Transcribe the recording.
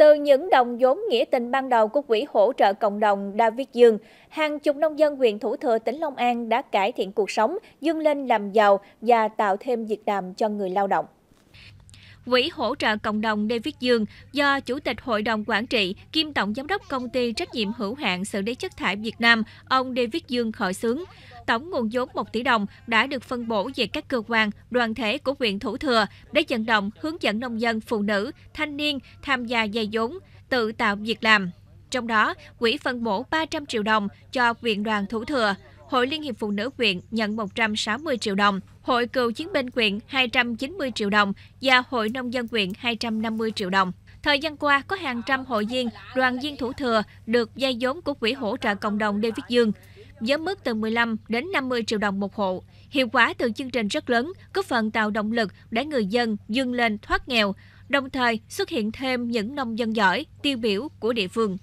Từ những đồng vốn nghĩa tình ban đầu của Quỹ hỗ trợ cộng đồng David Dương, hàng chục nông dân huyện Thủ Thừa, tỉnh Long An đã cải thiện cuộc sống, dương lên làm giàu và tạo thêm việc làm cho người lao động. Quỹ hỗ trợ cộng đồng David Dương do Chủ tịch Hội đồng Quản trị kiêm Tổng Giám đốc Công ty Trách nhiệm hữu hạn xử lý chất thải Việt Nam, ông David Dương khởi xướng. Tổng nguồn vốn 1 tỷ đồng đã được phân bổ về các cơ quan, đoàn thể của huyện Thủ Thừa để vận động hướng dẫn nông dân, phụ nữ, thanh niên tham gia dây vốn, tự tạo việc làm. Trong đó, quỹ phân bổ 300 triệu đồng cho huyện đoàn Thủ Thừa. Hội Liên hiệp Phụ nữ huyện nhận 160 triệu đồng, Hội Cựu chiến binh huyện 290 triệu đồng và Hội Nông dân huyện 250 triệu đồng. Thời gian qua, có hàng trăm hội viên, đoàn viên thủ thừa được vay vốn của Quỹ hỗ trợ cộng đồng Đê Viết Dương, với mức từ 15 đến 50 triệu đồng một hộ. Hiệu quả từ chương trình rất lớn, góp phần tạo động lực để người dân dương lên thoát nghèo, đồng thời xuất hiện thêm những nông dân giỏi, tiêu biểu của địa phương.